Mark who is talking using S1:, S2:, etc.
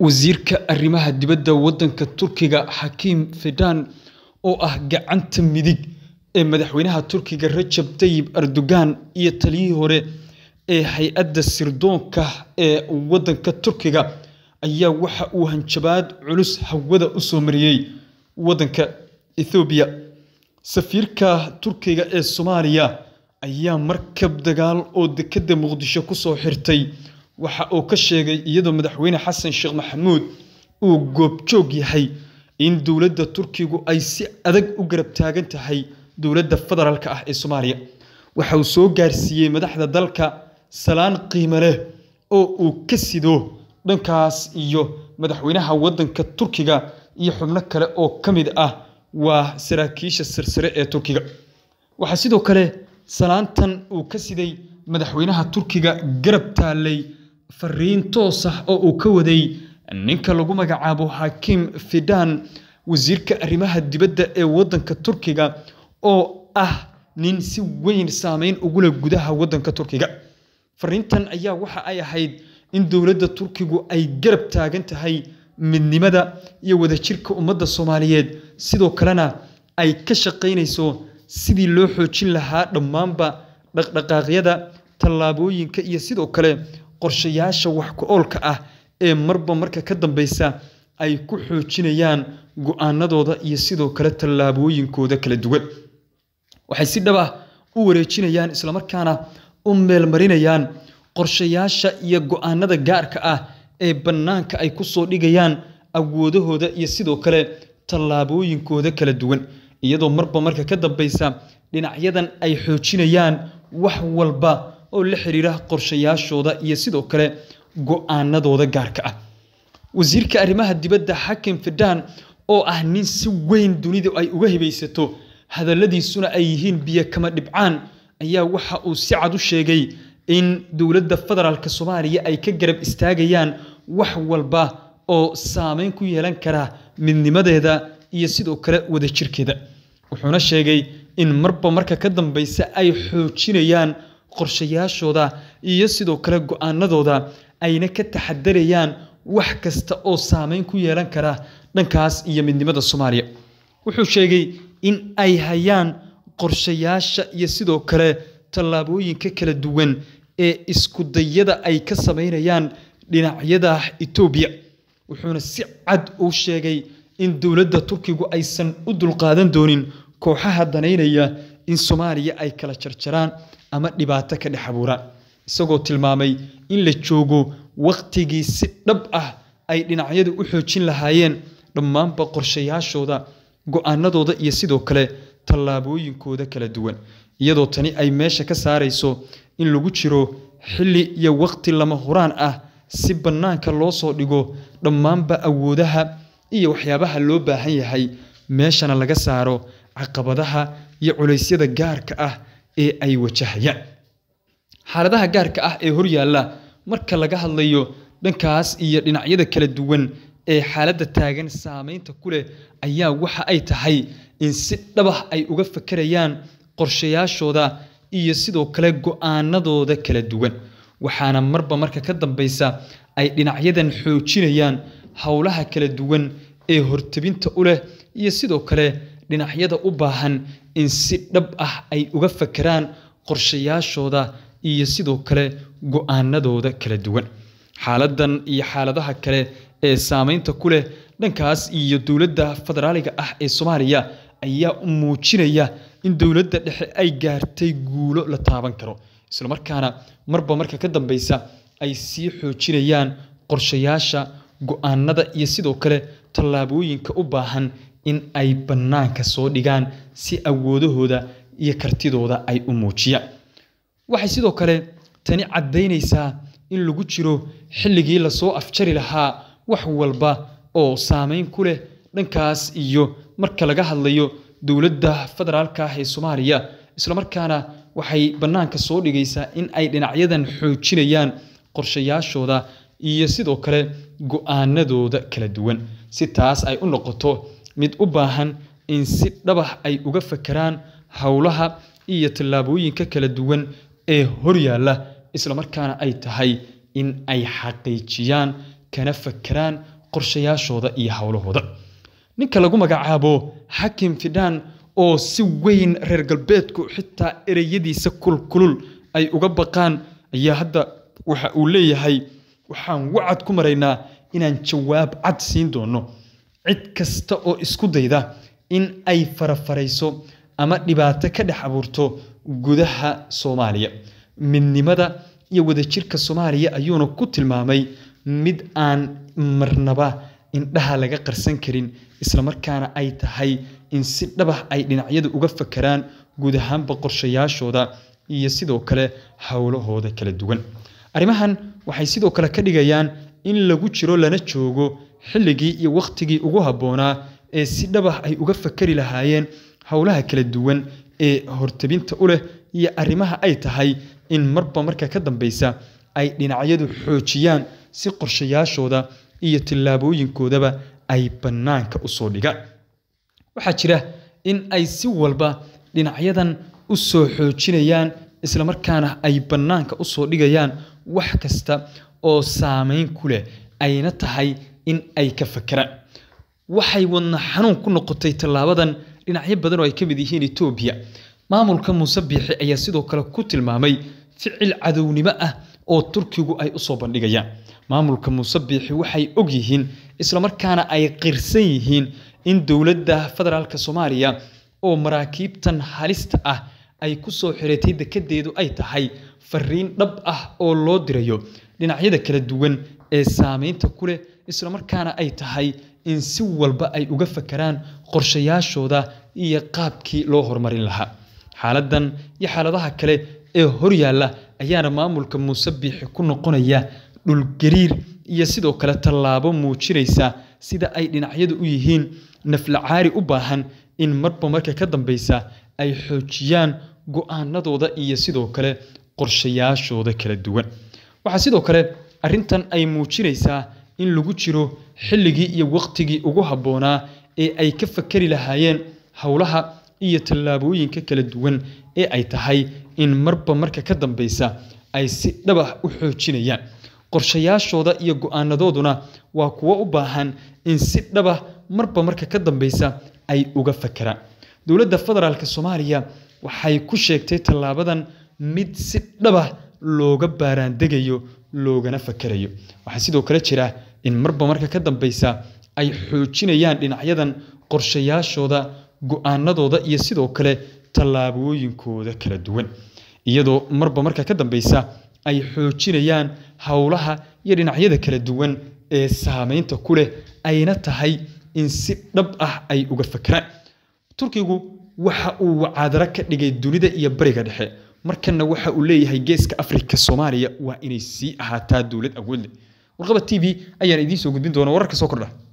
S1: wasiirka arrimaha dibadda waddanka Turkiga xakiim Fidan oo ah gacanta midig ee madaxweynaha Turkiga rajab tayib Erdogan iyo taliyihii hore ee hay-adda sirdoonka ee waddanka Turkiga ayaa waxa uu hanjabaad culus hawada u soo mariyay waddanka ethoobiya safiirka Turkiga ee Soomaaliya ayaa markab dagaal oo dekedda Muqdisho ku soo xirtay waxa uu ka sheegay iyadoo madaxweyne xasan sheekh maxamuud uu goobjoog yahay in dowladda turkigu ay si adag u garab taagan tahay dowladda federaalka ah ee soomaaliya waxa uu soo gaarsiiyey madaxda dalka salaan qiimo leh oo uu ka sido dhankaas iyo madaxweynaha waddanka turkiga iyo xubno kale oo ka mid ah waa saraakiisha sarsare ee turkiga waxaa sidoo kale salaantan uu ka siday madaxweynaha turkiga garab taallay fariin toos ah oo uu ka waday ninka lagu magacaabo xakiim fidan wasiirka arrimaha dibadda ee waddanka turkiga oo ah nin si weyn saameyn ugula gudaha waddanka turkiga fariintan ayaa waxa ay ahayd in dowladda turkigu ay garab taagan tahay midnimada iyo wadajirka ummadda soomaaliyeed sidoo kalena ay ka shaqaynayso sidii loo xoojin lahaa dhammaanba dhaqdhaqaaqyada tallaabooyinka iyo sidoo kale qorshayaasha wax ku oolka ah ee marba marka ka dambeysa ay ku xoojinayaan go'aanadooda iyo sidoo kale tallaabooyinkooda kala duwan waxay si dhab ah u wareejinayaan islamarkaana u meelmarinayaan qorshayaasha iyo go'aanada gaarka ah ee bannaanka ay ku soo dhigayaan awoodahooda iyo sidoo kale tallaabooyinkooda kala duwan iyadoo marba marka ka dambeysa dhinacyadan ay xoojinayaan wax walba oo la xiriira qorshayaashooda iyo sidoo kale go-aanadooda gaarka ah wasiirka arrimaha dibadda xakim fidan oo ah nin si weyn dunidu ay uga hibaysato hadalladiisuna ay yihiin biyo kama dhibcaan ayaa waxa uu si cad u sheegay in dowladda federaalk soomaaliya ay ka garab istaagayaan wax walba oo saameyn ku yeelan kara midnimadeeda iyo sidoo kale wadajirkeeda wuxuuna sheegay in marba marka ka dambaysa ay xoojinayaan qorshayaashooda iyo sidoo kale go-aanadooda ayna ka taxadarayaan wax kasta oo saameyn ku yeelan kara dhankaas iyo midnimada soomaaliya wuxuu sheegay in ay hayaan qorshayaasha iyo sidoo kale tallaabooyinka kala duwan ee iskudayada ay ka samaynayaan dhinacyada etoobiya wuxuuna si cad uu sheegay in dowladda turkigu aysan u dulqaadan doonin kooxaha danaynaya in soomaaliya ay kala jarjaraan ama dhibaato ka dhex abuuraan isagoo tilmaamay in la joogo wakhtigii si dhab ah ay dhinacyadu u xoojin lahaayeen dhammaanba qorshayaashooda go'aanadooda iyo sidoo kale tallaabooyinkooda kala duwan iyadoo tani ay meesha ka saarayso in lagu jiro xilli iyo wakhti lama huraan ah si bannaanka loo soo dhigo dhammaanba awoodaha iyo waxyaabaha loo baahan yahay meeshana laga saaro caqabadaha iyo culaysyada gaarka ah ee ay wajahayaan xaaladaha gaarka ah ee horyaalla marka laga hadlayo dhankaas iyo dhinacyada kala duwan ee xaaladda taagan saameynta ku leh ayaa waxa ay tahay in si dhabah ay uga fakerayaan qorshayaashooda iyo sidoo kale go-aanadooda kala duwan waxaana marba marka ka dambaysa ay dhinacyadan xoojinayaan howlaha kala duwan ee hortebinta u leh iyo sidoo kale dhinacyada u baahan in si dhab ah ay uga fakeraan qorshayaashooda iyo sidoo kale go'aanadooda kala duwan xaaladan iyo xaaladaha kale ee saameynta ku leh dhankaas iyo dowladda federaaliga ah ee soomaaliya ayaa u muujinaya in dowladda dhexe ay gaartay guulo la taaban karo islamarkaana marba marka ka dambeysa ay sii xoojinayaan qorshayaasha go'aanada iyo sidoo kale tallaabooyinka u baahan in ay bannaanka soo dhigaan si awoodahooda iyo kartidooda ay u muujiyaan waxay sidoo kale tani caddaynaysaa in lagu jiro xilligii lasoo afjari lahaa wax walba oo saameyn ku leh dhankaas iyo marka laga hadlayo dowladda federaalka ah ee soomaaliya islamarkaana waxay bannaanka soo dhigaysaa in ay dhinacyadan xoojinayaan qorshayaashooda iyo sidoo kale go-aanadooda kala duwan si taas ay u noqoto mid u baahan in si dhabax ay uga fakaraan howlaha iyo tallaabooyinka kala duwan ee horyaalla isla markaana ay tahay in ay xaqiijiyaan kana fakaraan qorshayaashooda iyo howlahooda ninka lagu magacaabo xakim fidhaan oo si weyn reer galbeedku xitaa ereyadiisa kulkulul ay uga baqaan ayaa hadda waxa uu leeyahay waxaan wacad ku maraynaa inaan jawaab cad siin doono cid kasta oo isku dayda in ay farafarayso ama dhibaato ka dhex abuurto gudaha Soomaaliya midnimada iyo wadajirka Soomaaliya ayuuna ku tilmaamay mid aan marnaba indhaha laga qarsan karin islamarkaana ay tahay in si dhabax ay dhinacyadu uga fakaraan guud ahaanba qorshayaashooda iyo sidoo kale howlahooda kala duwan arrimahan waxay sidoo kale ka dhigayaan in lagu jiro lana joogo xilligii iyo wakhtigii ugu habboonaa ee si dhabah ay uga fakari lahaayeen howlaha kala duwan ee hortabinta u leh iyo arrimaha ay tahay in marba marka ka dambaysa ay dhinacyadu xoojiyaan si qorshayaashooda iyo tillaabooyinkoodaba ay bannaanka usoo dhigaan waxaa jira in ay si walba dhinacyadan u soo xoojinayaan markaana ay bannaanka usoo dhigayaan wax kasta oo saameyn ku leh ayna tahay in ay ka fakeraan waxay wadna xanuun ku noqotay tallaabadan dhinacyo badan oo ay ka mid yihiin etoobiya maamulka muuse biixi ayaa sidoo kale ku tilmaamay ficil cadownimo ah oo turkigu ay u soo bandhigayaan maamulka muuse biixi waxay og yihiin islamarkaana ay qirsan yihiin in dowladda federaalka soomaaliya oo maraakiibtan halista ah ay ku soo xiratay dekedeedu ay tahay fariin dhab ah oo loo dirayo dhinacyada kala duwan ee saamaynta ku leh isla markaana ay tahay in si walba ay uga fakaraan qorshayaashooda iyo qaabkii loo horumarin lahaa xaaladan iyo xaaladaha kale ee horyaalla ayaana maamulka muuse biixi ku noqonaya dhulgariir iyo sidoo kale tallaabo muujinaysa sida ay dhinacyadu u yihiin naflacaari u baahan in marba marka ka dambaysa ay xoojiyaan go-aanadooda iyo sidoo kale qorshayaashooda kala duwan waxaa sidoo kale arrintan ay muujinaysaa in lagu jiro xilligii iyo waqtigii ugu habboonaa ee ay ka fakari lahaayeen howlaha iyo tallaabooyinka kala duwan ee ay tahay in marba marka ka dambeysa ay si dhabax u xoojinayaan qorshayaashooda iyo go-aanadooduna waa kuwo u baahan in si dhabax marba marka ka dambeysa ay uga fakaraan dowladda federaalk soomaaliya waxay ku sheegtay tallaabadan mid si dhaba looga baaraandegayo loogana fakarayo waxaa sidoo kale jira in marba marka ka dambaysa ay xoojinayaan dhinacyadan qorshayaashooda go-aanadooda iyo sidoo kale tallaabooyinkooda kala duwan iyadoo marba marka ka dambeysa ay xoojinayaan howlaha iyo dhinacyada kala duwan ee saamaynta ku leh ayna tahay in si dhab ah ay uga fakaraan turkigu waxa uu wacadaro ka dhigay dunida iyo bariga dhexe markana waxa uu leeyahay geeska afrika soomaaliya waa inay sii ahaataa dowlad awoodle warqaba t v ayaan idiin soo gudbin doona wararka soo kordha